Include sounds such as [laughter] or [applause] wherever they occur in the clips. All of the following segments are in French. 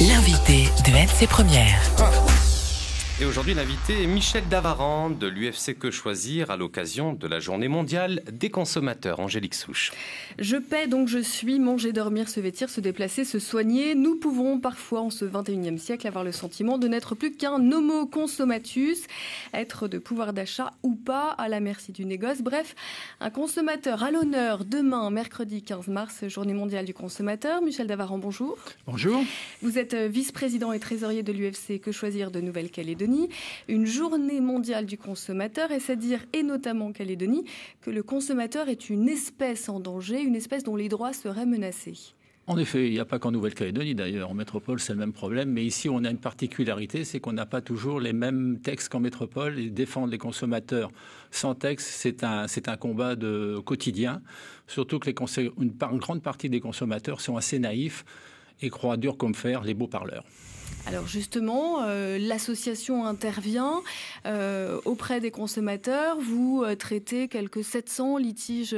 L'invité de ses premières. Et aujourd'hui, l'invité est Michel Davaran de l'UFC Que Choisir à l'occasion de la journée mondiale des consommateurs. Angélique Souche. Je paie donc je suis, manger, dormir, se vêtir, se déplacer, se soigner. Nous pouvons parfois, en ce 21e siècle, avoir le sentiment de n'être plus qu'un homo consommatus, être de pouvoir d'achat ou pas, à la merci du négoce. Bref, un consommateur à l'honneur demain, mercredi 15 mars, journée mondiale du consommateur. Michel Davaran, bonjour. Bonjour. Vous êtes euh, vice-président et trésorier de l'UFC Que Choisir de Nouvelle-Calédonie une journée mondiale du consommateur, et c'est dire, et notamment en Calédonie, que le consommateur est une espèce en danger, une espèce dont les droits seraient menacés. En effet, il n'y a pas qu'en Nouvelle-Calédonie d'ailleurs. En métropole, c'est le même problème. Mais ici, on a une particularité, c'est qu'on n'a pas toujours les mêmes textes qu'en métropole. Et défendre les consommateurs sans texte, c'est un, combat de quotidien. Surtout que une, une grande partie des consommateurs sont assez naïfs et croient dur comme fer les beaux parleurs. Alors justement, euh, l'association intervient euh, auprès des consommateurs. Vous euh, traitez quelques 700 litiges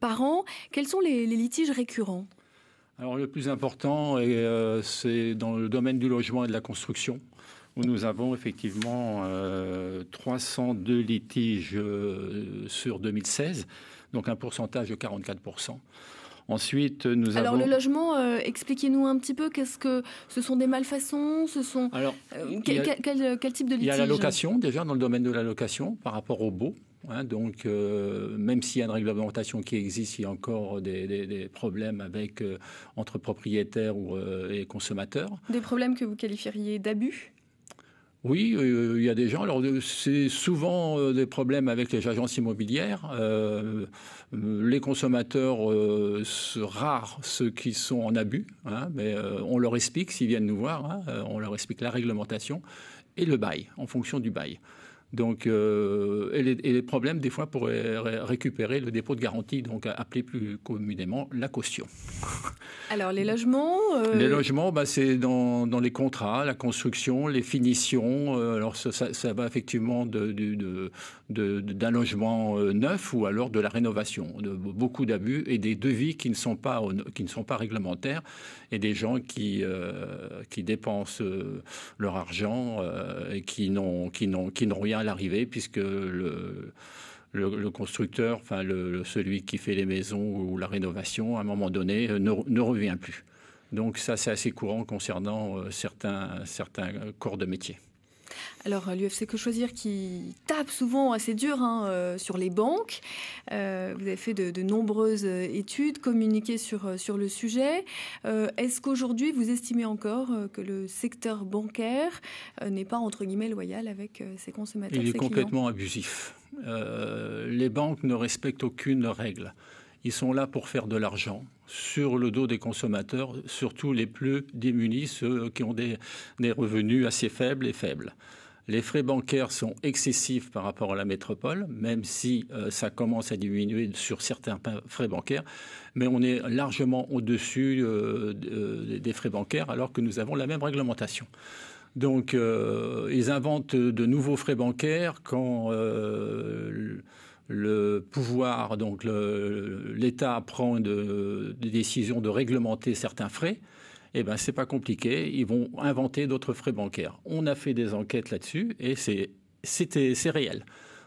par an. Quels sont les, les litiges récurrents Alors le plus important, c'est dans le domaine du logement et de la construction où nous avons effectivement 302 litiges sur 2016, donc un pourcentage de 44 Ensuite, nous Alors, le logement, euh, expliquez-nous un petit peu, qu'est-ce que ce sont des malfaçons Ce sont. Alors, euh, quel, type de litige Il y a la location, déjà, dans le domaine de la location, par rapport au beau. Hein, donc, euh, même s'il y a une réglementation qui existe, il y a encore des, problèmes avec entre propriétaires ou, et consommateurs. Des problèmes que vous qualifieriez d'abus oui, euh, il y a des gens. Alors, euh, c'est souvent euh, des problèmes avec les agences immobilières. les consommateurs, rares ceux qui sont en abus, hein, mais on leur explique s'ils viennent nous voir, hein, on leur explique la réglementation et le bail, en fonction du bail. Donc, euh, et, les, problèmes, des fois, pour récupérer le dépôt de garantie, donc appelé plus communément la caution. [laughs] Alors, les logements euh, Les logements, bah, c'est dans, les contrats, la construction, les finitions. Euh, alors, ça, va effectivement d'un de, de, logement neuf ou alors de la rénovation. beaucoup d'abus et des devis qui ne, sont pas, qui ne sont pas réglementaires et des gens qui, qui dépensent leur argent et qui n'ont rien à l'arrivée, puisque le, constructeur, enfin le, celui qui fait les maisons ou la rénovation, à un moment donné, euh, ne, revient plus. Donc ça, c'est assez courant concernant euh, certains, certains corps de métier. Alors euh, l'UFC Que Choisir qui tape souvent assez dur hein, euh, sur les banques. Euh, vous avez fait de, nombreuses études, communiquées sur, le sujet. Est-ce qu'aujourd'hui vous estimez encore que le secteur bancaire n'est pas entre guillemets loyal avec ses consommateurs Il est complètement abusif. les banques ne respectent aucune règle. Ils sont là pour faire de l'argent sur le dos des consommateurs, surtout les plus démunis, ceux qui ont des, revenus assez faibles et faibles. Les frais bancaires sont excessifs par rapport à la métropole, même si euh, ça commence à diminuer sur certains frais bancaires, mais on est largement au-dessus euh, euh, des frais bancaires alors que nous avons la même réglementation. Donc, ils inventent de nouveaux frais bancaires quand le pouvoir, donc l'État prend des décisions de réglementer certains frais, eh ben c'est pas compliqué, ils vont inventer d'autres frais bancaires. On a fait des enquêtes là-dessus et c'est réel.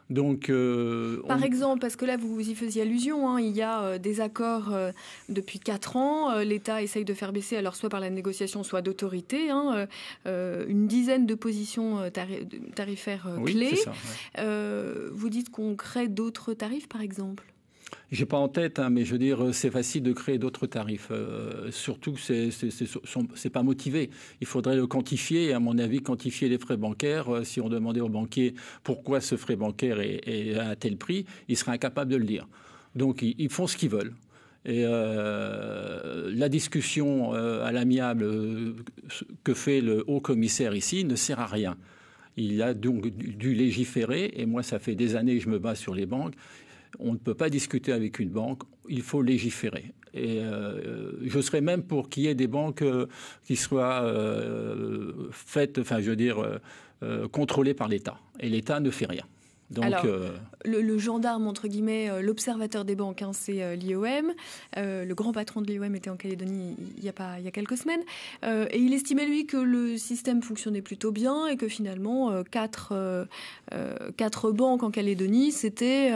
Donc, euh, Par exemple, parce que là, vous, y faisiez allusion, hein, il y a euh, des accords euh, depuis 4 ans, l'État essaye de faire baisser, alors soit par la négociation, soit d'autorité, hein, une dizaine de positions tarifaires clés. vous dites qu'on crée d'autres tarifs, par exemple j'ai pas en tête, hein, mais je veux dire, c'est facile de créer d'autres tarifs. Euh, surtout surtout, c'est c'est pas motivé. Il faudrait le quantifier, à mon avis, quantifier les frais bancaires. Euh, si on demandait aux banquiers pourquoi ce frais bancaire est, à tel prix, ils seraient incapables de le dire. Donc, ils, font ce qu'ils veulent. Et euh, la discussion à l'amiable que fait le haut commissaire ici ne sert à rien. Il a donc dû légiférer, et moi, ça fait des années que je me bats sur les banques. On ne peut pas discuter avec une banque, il faut légiférer. Et euh, je serais même pour qu'il y ait des banques euh, qui soient euh, faites, enfin je veux dire, contrôlées par l'État. Et l'État ne fait rien. Euh, le, gendarme, entre guillemets, euh, l'observateur des banques, hein, c'est euh, l'IOM. le grand patron de l'IOM était en Calédonie il y, a pas, il y a quelques semaines. et il estimait, lui, que le système fonctionnait plutôt bien et que finalement, quatre, banques en Calédonie, c'était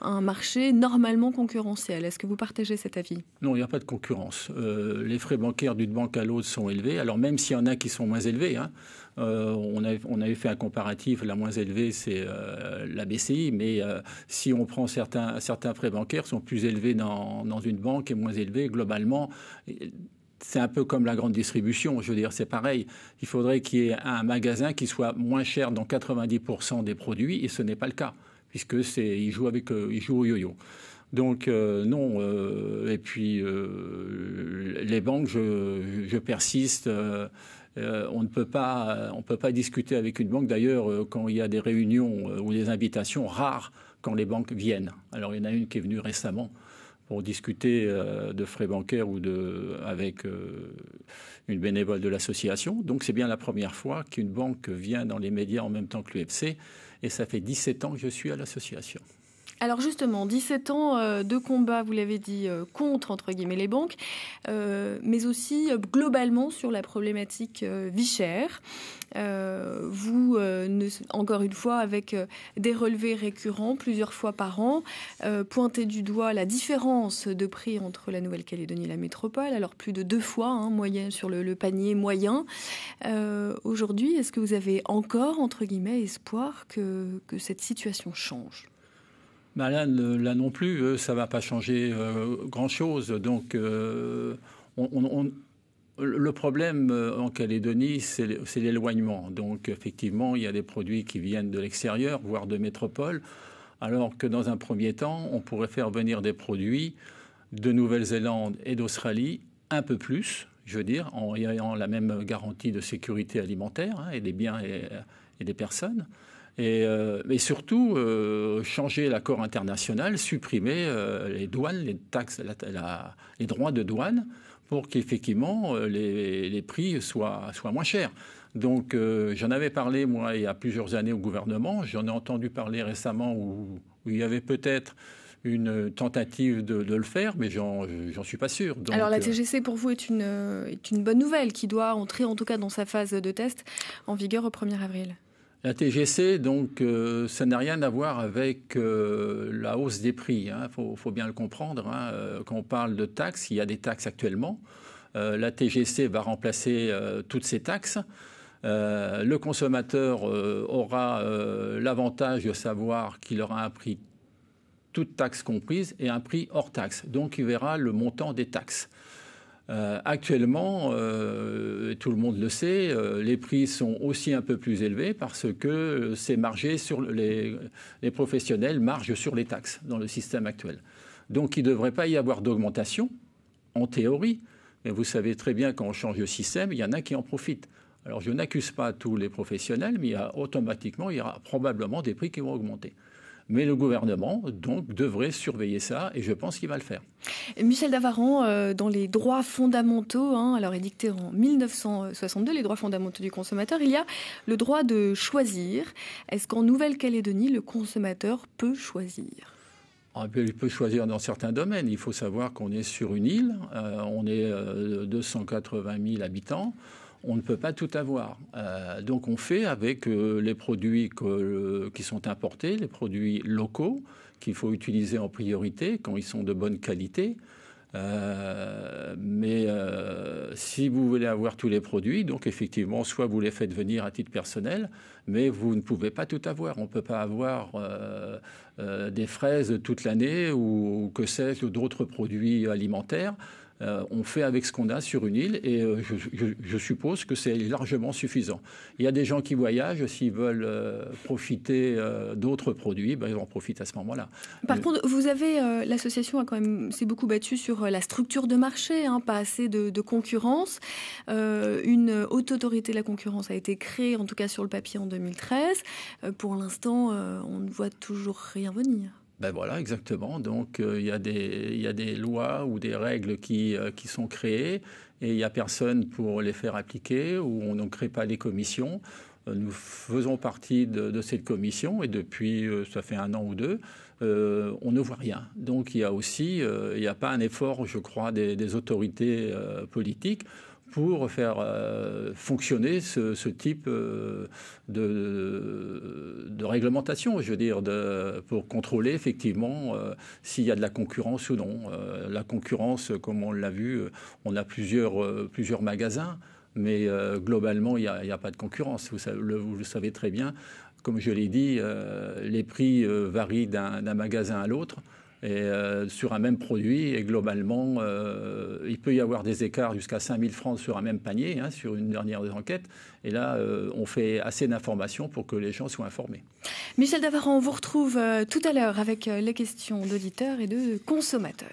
un marché normalement concurrentiel. Est-ce que vous partagez cet avis Non, il n'y a pas de concurrence. les frais bancaires d'une banque à l'autre sont élevés. Alors, même s'il y en a qui sont moins élevés, hein, euh, on, avait, fait un comparatif, la moins élevée, c'est euh, la BCI, mais euh, si on prend certains, frais bancaires, sont plus élevés dans, une banque et moins élevés globalement c'est un peu comme la grande distribution, je veux dire, c'est pareil. Il faudrait qu'il y ait un magasin qui soit moins cher dans 90% des produits, et ce n'est pas le cas, puisque c'est, il joue avec, joue au yo-yo. Donc euh, non, euh, et puis euh, les banques, je, persiste. on ne peut pas, on peut pas discuter avec une banque. D'ailleurs, quand il y a des réunions ou des invitations, rares quand les banques viennent. Alors il y en a une qui est venue récemment pour discuter de frais bancaires ou avec une bénévole de l'association. Donc c'est bien la première fois qu'une banque vient dans les médias en même temps que l'UFC, et ça fait 17 ans que je suis à l'association. Alors justement, 17 ans euh, de combat, vous l'avez dit, euh, contre, entre guillemets, les banques, euh, mais aussi globalement sur la problématique vie vous, encore une fois, avec des relevés récurrents plusieurs fois par an, pointez du doigt la différence de prix entre la Nouvelle-Calédonie et la métropole, alors plus de deux fois, hein, sur le, panier moyen. Aujourd'hui, est-ce que vous avez encore, entre guillemets, espoir que cette situation change là, non plus, euh, ça ne va pas changer euh, grand-chose. Donc, euh, le problème en Calédonie, c'est l'éloignement. Donc, effectivement, il y a des produits qui viennent de l'extérieur, voire de métropole, alors que dans un premier temps, on pourrait faire venir des produits de Nouvelle-Zélande et d'Australie un peu plus, je veux dire, en ayant la même garantie de sécurité alimentaire hein, et des biens et des personnes. Euh, et, surtout, euh, changer l'accord international, supprimer euh, les douanes, les taxes, les droits de douane pour qu'effectivement les, prix soient, soient moins chers. Donc j'en avais parlé, moi, il y a plusieurs années au gouvernement. J'en ai entendu parler récemment où, il y avait peut-être une tentative de, le faire, mais j'en suis pas sûr. Alors la TGC pour vous est une bonne nouvelle qui doit entrer en tout cas dans sa phase de test en vigueur au 1er avril. La TGC, donc, euh, ça n'a rien à voir avec euh, la hausse des prix. Il hein. faut, bien le comprendre. Hein. Euh, quand on parle de taxes, il y a des taxes actuellement. la TGC va remplacer toutes ces taxes. le consommateur aura l'avantage de savoir qu'il aura un prix toute taxe comprise et un prix hors taxe. Donc, il verra le montant des taxes. Euh, actuellement, euh, tout le monde le sait, euh, les prix sont aussi un peu plus élevés parce que sur les, professionnels margent sur les taxes dans le système actuel. Donc il ne devrait pas y avoir d'augmentation, en théorie. Mais vous savez très bien, quand on change de système, il y en a qui en profitent. Alors je n'accuse pas tous les professionnels, mais automatiquement, il y aura probablement des prix qui vont augmenter. Mais le gouvernement, donc, devrait surveiller ça et je pense qu'il va le faire. Michel Davaran, euh, dans les droits fondamentaux, hein, alors édicté en 1962, les droits fondamentaux du consommateur, il y a le droit de choisir. Est-ce qu'en Nouvelle-Calédonie, le consommateur peut choisir ah, ben, il peut choisir dans certains domaines. Il faut savoir qu'on est sur une île, euh, on est 280 euh, 000 habitants on ne peut pas tout avoir. Euh, donc on fait avec euh, les produits euh, qui sont importés, les produits locaux qu'il faut utiliser en priorité quand ils sont de bonne qualité. mais si vous voulez avoir tous les produits, donc effectivement, soit vous les faites venir à titre personnel, mais vous ne pouvez pas tout avoir. On ne peut pas avoir des fraises toute l'année ou, que sais ou d'autres produits alimentaires. Euh, on fait avec ce qu'on a sur une île et euh, je, suppose que c'est largement suffisant. Il y a des gens qui voyagent, s'ils veulent euh, profiter d'autres produits, ben, ils en profitent à ce moment-là. Par contre, vous avez, l'association a même s'est beaucoup battue sur la structure de marché, hein, pas assez de concurrence. une haute autorité de la concurrence a été créée, en tout cas sur le papier en 2013. pour l'instant, on ne voit toujours rien venir. Ben voilà, exactement. Donc euh, il y, a des lois ou des règles qui, euh, sont créées et il n'y a personne pour les faire appliquer ou on ne crée pas les commissions. Euh, nous faisons partie de, cette commission et depuis, ça fait un an ou deux, on ne voit rien. Donc il y a aussi, il n'y a pas un effort, je crois, des autorités politiques pour faire euh, fonctionner ce, type euh, de, réglementation, je veux dire, pour contrôler effectivement euh, s'il y a de la concurrence ou non. la concurrence, comme on l'a vu, on a plusieurs, magasins, mais globalement, il n'y a, pas de concurrence. vous le savez très bien, comme je l'ai dit, les prix varient d'un magasin à l'autre et, euh, sur un même produit. Et globalement, euh, il peut y avoir des écarts jusqu'à 5000 francs sur un même panier, hein, sur une dernière enquête. Et là, euh, on fait assez d'informations pour que les gens soient informés. Michel Davaran, on vous retrouve tout à l'heure avec les questions d'auditeurs et de consommateurs.